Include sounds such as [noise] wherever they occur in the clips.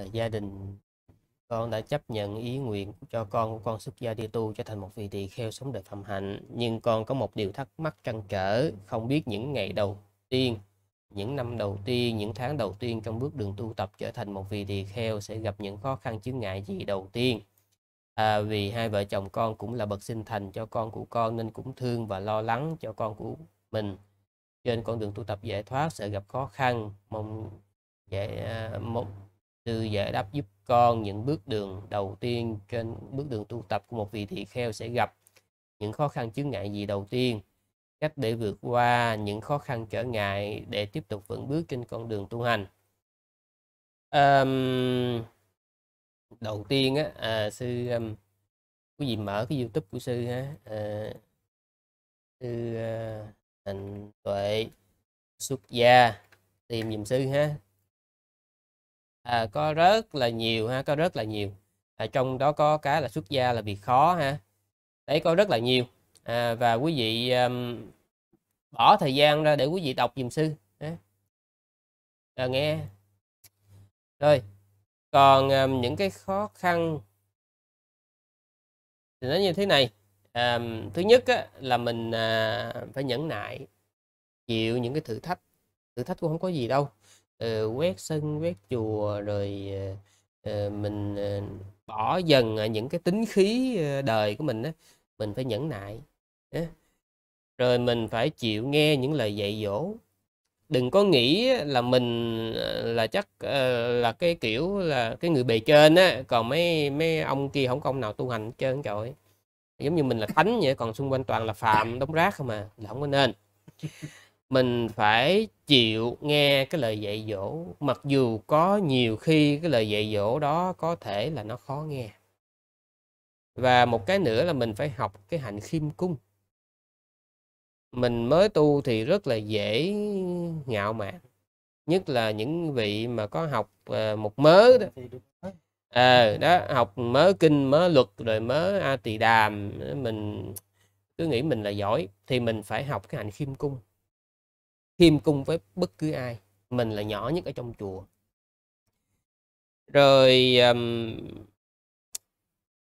Ờ, gia đình con đã chấp nhận ý nguyện cho con của con xuất gia đi tu trở thành một vị tỳ kheo sống đời phạm hạnh nhưng con có một điều thắc mắc trăn trở không biết những ngày đầu tiên những năm đầu tiên những tháng đầu tiên trong bước đường tu tập trở thành một vị tỳ kheo sẽ gặp những khó khăn chướng ngại gì đầu tiên à, vì hai vợ chồng con cũng là bậc sinh thành cho con của con nên cũng thương và lo lắng cho con của mình trên con đường tu tập giải thoát sẽ gặp khó khăn mong giải à, một sư giải đáp giúp con những bước đường đầu tiên trên bước đường tu tập của một vị tỳ kheo sẽ gặp những khó khăn chướng ngại gì đầu tiên cách để vượt qua những khó khăn trở ngại để tiếp tục vững bước trên con đường tu hành um, đầu tiên á à, sư um, quý vị mở cái youtube của sư ha à, sư uh, thành tuệ xuất gia tìm dùm sư ha à, có rất là nhiều ha có rất là nhiều à, trong đó có cái là xuất gia là bị khó ha đấy có rất là nhiều à, và quý vị um, bỏ thời gian ra để quý vị đọc dùm sư à, nghe rồi còn um, những cái khó khăn thì nó như thế này à, thứ nhất á, là mình à, phải nhẫn nại chịu những cái thử thách thử thách cũng không có gì đâu uh, quét sân quét chùa rồi uh, mình uh, bỏ dần những cái tính khí đời của mình á mình phải nhẫn nại rồi mình phải chịu nghe những lời dạy dỗ đừng có nghĩ là mình là chắc là cái kiểu là cái người bề trên á còn mấy mấy ông kia không công nào tu hành hết trơn trời giống như mình là thánh vậy còn xung quanh toàn là phạm đống rác không mà là không có nên mình phải chịu nghe cái lời dạy dỗ mặc dù có nhiều khi cái lời dạy dỗ đó có thể là nó khó nghe và một cái nữa là mình phải học cái hạnh khiêm cung mình mới tu thì rất là dễ ngạo mạn nhất là những vị mà có học ờ, một mớ đó à, đó học mớ kinh mớ luật rồi mớ a tỳ đàm mình cứ nghĩ mình là giỏi thì mình phải học cái hạnh khiêm cung khiêm cung với bất cứ ai mình là nhỏ nhất ở trong chùa rồi um,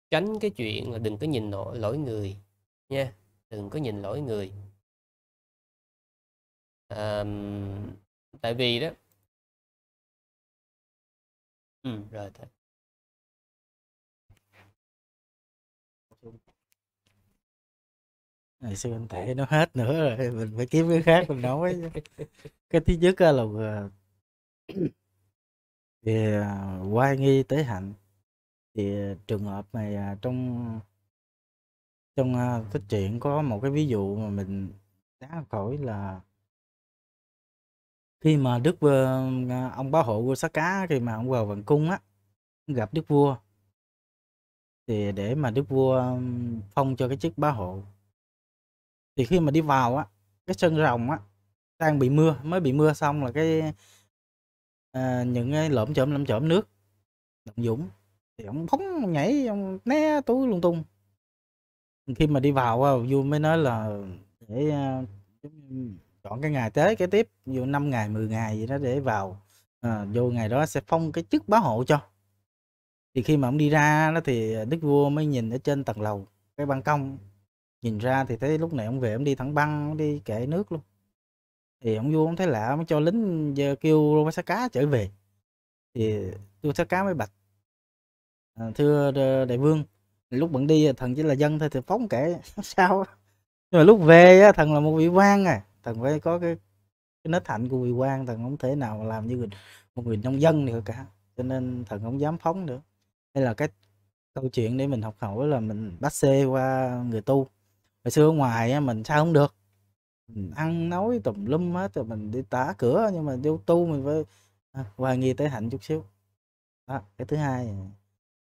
tránh cái chuyện là đừng có nhìn lỗi, lỗi người nha đừng có nhìn lỗi người um, tại vì đó ừ, rồi thôi ngày xưa anh thể nó hết nữa rồi mình phải kiếm cái khác mình nói cái thứ nhất là ờ, thì ờ, quay nghi tế hạnh thì trường hợp này à, trong trong à, tích chuyện có một cái ví dụ mà mình đá khỏi là khi mà đức à, ông bá hộ vua sát cá thì mà ông vào vận cung á gặp đức vua thì để mà đức vua phong cho cái chức bá hộ thì khi mà đi vào á cái sân rồng á đang bị mưa mới bị mưa xong là cái à, những cái lởm chởm lởm chởm nước động dũng thì ông phóng nhảy ông né túi lung tung khi mà đi vào du mới nói là để ờ, chọn cái ngày tế cái tiếp dù 5 ngày 10 ngày gì đó để vào à, ngày đó sẽ phong cái chức bảo hộ cho thì khi mà ông đi ra đó thì đức vua mới nhìn ở trên tầng lầu cái ban công nhìn ra thì thấy lúc này ông về ông đi thẳng băng đi kệ nước luôn thì ông vua ông thấy lạ mới cho lính giờ kêu cá trở về thì cá mới bạch à, thưa đại vương lúc bận đi thần chỉ là dân thôi thì phóng kệ [laughs] sao nhưng mà lúc về thần là một vị quan à thần phải có cái, cái nết hạnh của vị quan thần không thể nào làm như một người nông dân được cả cho nên thần không dám phóng nữa đây là cái câu chuyện để mình học hỏi là mình bắt xe qua người tu hồi xưa ngoài mình sao không được mình ăn nói tùm lum hết rồi mình đi tả cửa nhưng mà vô tu mình phải à, hoài nghi tới hạnh chút xíu đó cái thứ hai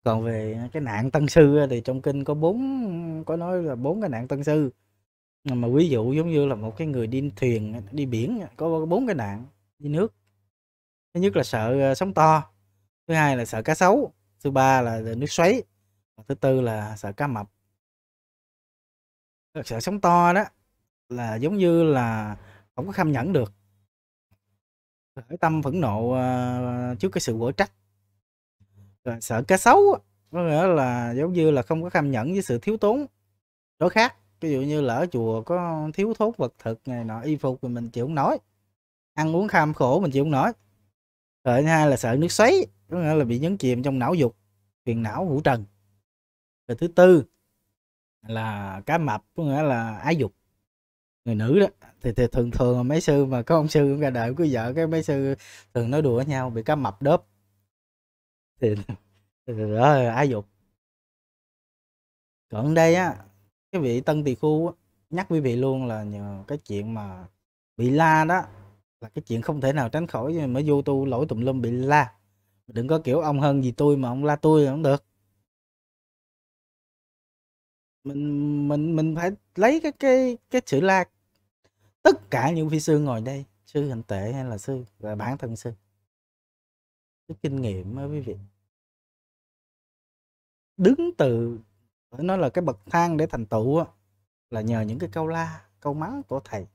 còn về cái nạn tân sư thì trong kinh có bốn có nói là bốn cái nạn tân sư mà ví dụ giống như là một cái người đi thuyền đi biển có bốn cái nạn đi nước thứ nhất là sợ à, sóng to thứ hai là sợ cá sấu thứ ba là nước xoáy thứ tư là sợ cá mập thật sự sống to đó là giống như là không có kham nhẫn được khởi tâm phẫn nộ ờ, trước cái sự quở trách rồi sợ cái xấu có nghĩa là giống như là không có kham nhẫn với sự thiếu tốn, đối khác ví dụ như là ở chùa có thiếu thốn vật thực này nọ y phục thì mình chịu không nổi ăn uống kham khổ mình chịu không nổi rồi thứ hai là sợ nước xoáy có nghĩa là bị nhấn chìm trong não dục phiền não vũ trần rồi thứ tư là cá mập có nghĩa là ái dục người nữ đó thì, thì thường thường mấy sư mà có ông sư cũng ra đời của vợ cái mấy sư thường nói đùa với nhau bị cá mập đớp thì, thì đó ái dục còn đây á cái vị tân tỳ khu á, nhắc quý vị luôn là nhờ cái chuyện mà bị la đó là cái chuyện không thể nào tránh khỏi mới vô tu lỗi tùm lum bị la đừng có kiểu ông hơn gì tôi mà ông la tôi là không được mình mình mình phải lấy cái cái cái sự lạc tất cả những phi sư ngồi đây sư hành tệ hay là sư và bản thân sư cái kinh nghiệm đó quý vị đứng từ nó là cái bậc thang để thành tựu là nhờ những cái câu la câu mắng của thầy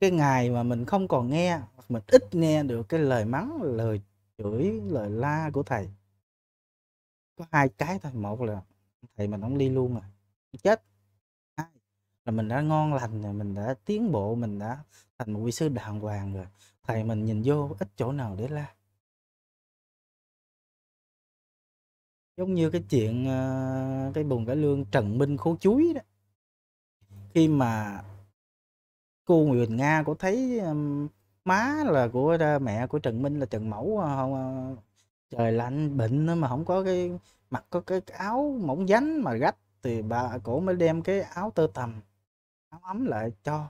cái ngày mà mình không còn nghe mình ít nghe được cái lời mắng lời chửi lời la của thầy có hai cái thôi một là thầy mình không đi luôn rồi chết hai là mình đã ngon lành rồi mình đã tiến bộ mình đã thành một vị sư đàng hoàng rồi thầy mình nhìn vô ít chỗ nào để la giống như cái chuyện ờ, cái bùn cải lương trần minh khố chuối đó khi mà cô Nguyễn Nga có thấy má là của ờ, mẹ của Trần Minh là Trần Mẫu ờ, không trời lạnh bệnh nó mà không có cái mặc có cái áo mỏng dánh mà rách thì bà cổ mới đem cái áo tơ tằm áo ấm lại cho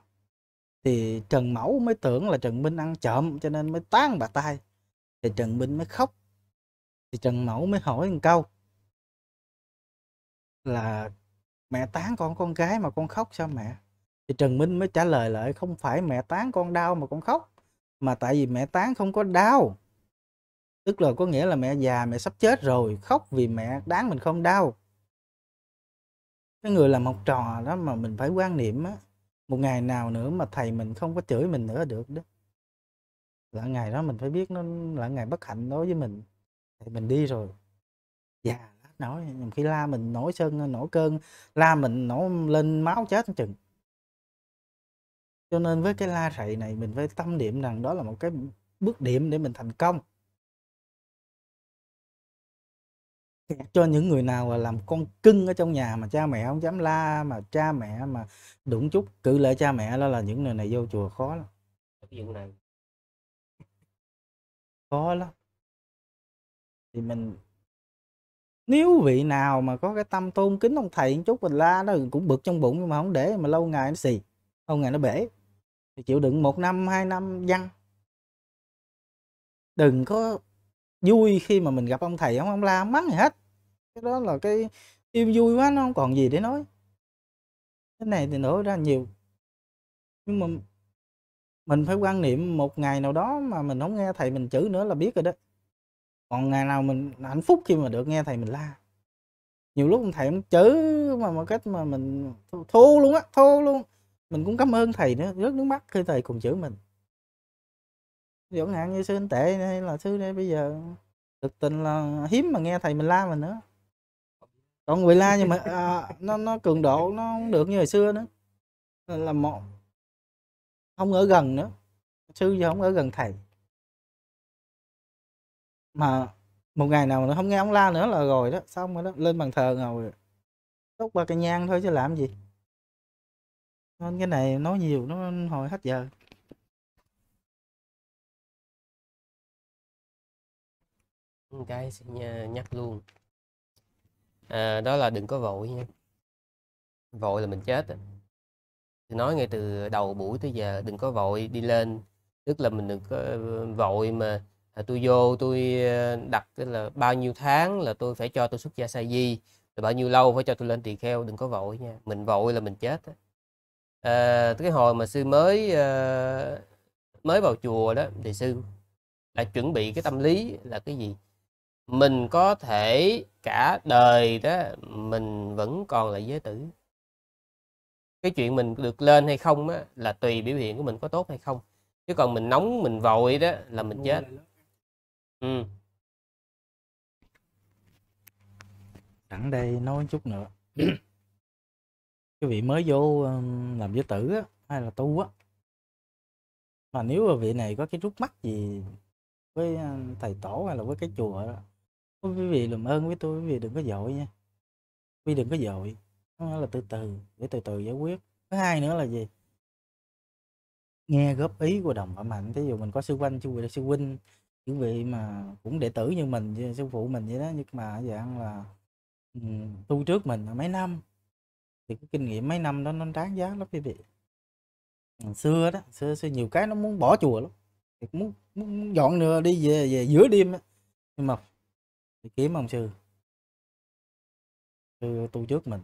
thì Trần Mẫu mới tưởng là Trần Minh ăn trộm cho nên mới tán bà tay thì Trần Minh mới khóc thì Trần Mẫu mới hỏi một câu là mẹ tán con con gái mà con khóc sao mẹ thì Trần Minh mới trả lời lại không phải mẹ tán con đau mà con khóc mà tại vì mẹ tán không có đau tức là có nghĩa là mẹ già mẹ sắp chết rồi khóc vì mẹ đáng mình không đau cái người làm học trò đó mà mình phải quan niệm á một ngày nào nữa mà thầy mình không có chửi mình nữa được đó là ngày đó mình phải biết nó là ngày bất hạnh đối với mình thì mình đi rồi già yeah, lát nói khi la mình nổi sân nổi cơn la mình nổ lên máu chết chừng cho nên với cái la rậy này mình phải tâm niệm rằng đó là một cái bước điểm để mình thành công cho những người nào là làm con cưng ở trong nhà mà cha mẹ không dám la mà cha mẹ mà đụng chút cự lệ cha mẹ đó là những người này vô chùa khó lắm cái vụ này khó lắm thì mình nếu vị nào mà có cái tâm tôn kính ông thầy một chút mình la nó cũng bực trong bụng nhưng mà không để mà lâu ngày nó xì lâu ngày nó bể thì chịu đựng một năm hai năm văn đừng có vui khi mà mình gặp ông thầy ông ông la mắng gì hết cái đó là cái phim vui quá nó không còn gì để nói cái này thì nổ ra nhiều nhưng mà mình phải quan niệm một ngày nào đó mà mình không nghe thầy mình chữ nữa là biết rồi đó còn ngày nào mình hạnh phúc khi mà được nghe thầy mình la nhiều lúc thầy cũng chữ mà một cách mà mình thô luôn á thô luôn mình cũng cảm ơn thầy nữa rất nước mắt khi thầy cùng chữ mình chẳng hạn như sư anh tệ hay là sư đây bây giờ thực tình là hiếm mà nghe thầy mình la mình nữa còn người la nhưng [laughs] mà à, nó nó cường độ nó không được như hồi xưa nữa là một không ở gần nữa sư giờ không ở gần thầy mà một ngày nào nó không nghe ông la nữa là rồi đó xong rồi đó lên bàn thờ ngồi đốt ba cây nhang thôi chứ làm gì nên cái này nói nhiều nó hồi hết giờ cái okay, ờ, nhắc luôn à, đó là đừng có vội nha vội là mình chết Thì nói ngay từ đầu buổi tới giờ đừng có vội đi lên tức là mình đừng có ờ, vội mà à, tôi vô tôi ờ, đặt là bao nhiêu tháng là tôi phải cho tôi xuất gia sa di rồi bao nhiêu lâu phải cho tôi lên tỳ kheo đừng có vội nha mình vội là mình chết à, cái hồi mà sư mới à, mới vào chùa đó thì sư đã chuẩn bị cái tâm lý là cái gì mình có thể cả đời đó mình vẫn còn là giới tử cái chuyện mình được lên hay không á, là tùy biểu hiện của mình có tốt hay không chứ còn mình nóng mình vội đó là mình chết ừ. sẵn đây nói chút nữa [clears throat] cái vị mới vô làm giới tử á, hay là tu á mà nếu mà vị này có cái rút mắt gì với thầy tổ hay là với cái chùa đó Ôi, quý vị làm ơn với tôi quý vị đừng có dội nha, quý vị đừng có dội nó là từ từ, để từ từ giải quyết. Thứ hai nữa là gì? Nghe góp ý của đồng phạm hạnh, thí dụ mình có sư quanh sư vị sư huynh, những vị mà cũng đệ tử như mình, sư phụ mình vậy đó, nhưng mà dạng là, tu trước mình mấy năm, thì cái kinh nghiệm mấy năm đó nó đáng giá lắm quý vị. xưa đó, xưa xưa nhiều cái nó muốn bỏ chùa lắm, muốn muốn dọn nừa đi về về giữa đêm á, nhưng mà đi kiếm ông sư sư tu trước mình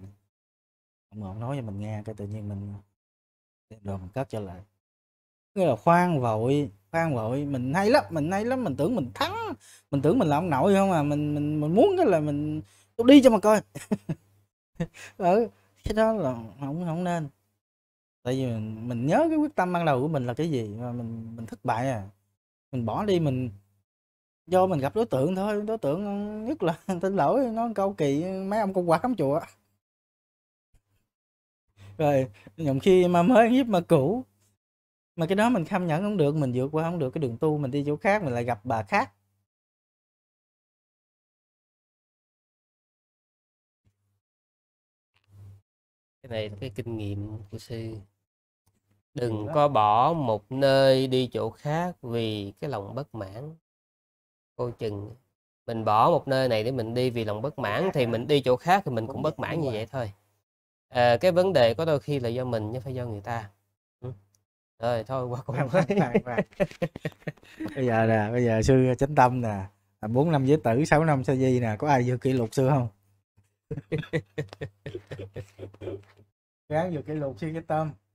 ông ngọn nói cho mình nghe cái tự nhiên mình rồi mình cất trở lại cái là khoan vội khoan vội mình hay lắm mình hay lắm mình tưởng mình thắng mình tưởng mình là ông nội không à mình mình mình muốn cái là mình tôi đi cho mà coi [laughs] ừ cái đó là không không nên tại vì mình, mình nhớ cái quyết tâm ban đầu của mình là cái gì mà mình mình thất bại à mình bỏ đi mình do mình gặp đối tượng thôi đối tượng nhất là [laughs] tin lỗi nó câu kỳ mấy ông con cắm chùa rồi nhộng khi mà mới hiếp mà cũ mà cái đó mình kham nhẫn không được mình vượt qua không được cái đường tu mình đi chỗ khác mình lại gặp bà khác cái này là cái kinh nghiệm của sư đừng có bỏ một nơi đi chỗ khác vì cái lòng bất mãn cô chừng mình bỏ một nơi này để mình đi vì lòng bất mãn thì mình đi chỗ khác thì mình cũng bất mãn như vậy thôi à, cái vấn đề có đôi khi là do mình chứ phải do người ta ừ. rồi thôi qua cũng mới bây giờ nè bây giờ sư chánh tâm nè bốn năm giới tử 6 năm sa di nè có ai vừa kỷ lục sư không [laughs] ráng vừa kỷ lục sư cái tâm